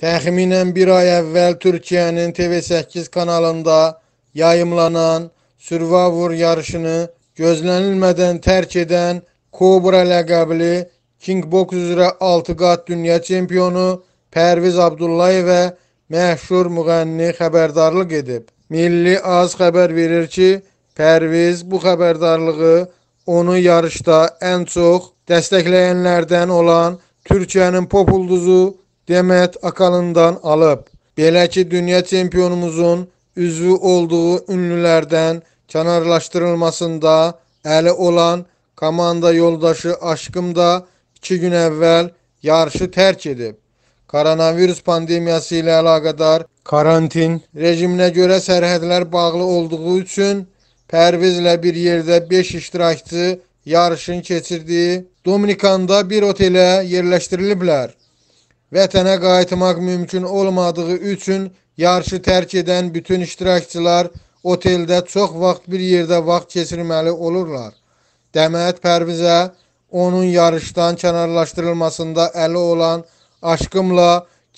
Təxminən bir ay əvvəl Türkiyənin TV8 kanalında yayımlanan Survivor yarışını gözlənilmədən tərk edən Kobra ləqəbli Kingbox üzrə 6 qat dünya çempionu Pərviz Abdullayevə məşhur müğənni xəbərdarlıq edib. Milli Az xəbər verir ki, Pərviz bu xəbərdarlığı onu yarışda ən çox dəstəkləyənlərdən olan Türkiyənin pop ulduzu Demet Akalın'dan alıp belki dünya çempionumuzun üzvü olduğu ünlülerden kənarlaşdırılmasında əli olan komanda yoldaşı Aşkım da iki gün evvel yarışı tərk edip Koronavirus pandemiyası ilə əlaqədar karantin rejimine göre sərhədlər bağlı olduğu için pervizle bir yerdə 5 iştirakçı yarışın keçirdiyi Dominikanda bir otelə yerləşdiriliblər. vətənə qayıtmaq mümkün olmadığı üçün yarışı tərk edən bütün iştirakçılar oteldə çox vaxt bir yerdə vaxt keçirməli olurlar. Dəmət Pərvizə onun yarışdan kənarlaşdırılmasında əli olan aşqımla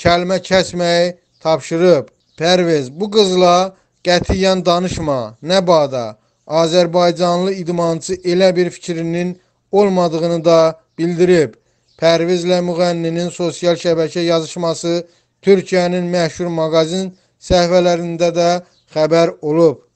kəlmə kəsməyi tapşırıb. Pərviz, bu qızla qətiyyən danışma, nə bada. Azərbaycanlı idmançı elə bir fikrinin olmadığını da bildirib. Pərvizlə müğənninin sosial şəbəkə yazışması Türkiyənin məşhur mağazin səhvələrində də xəbər olub.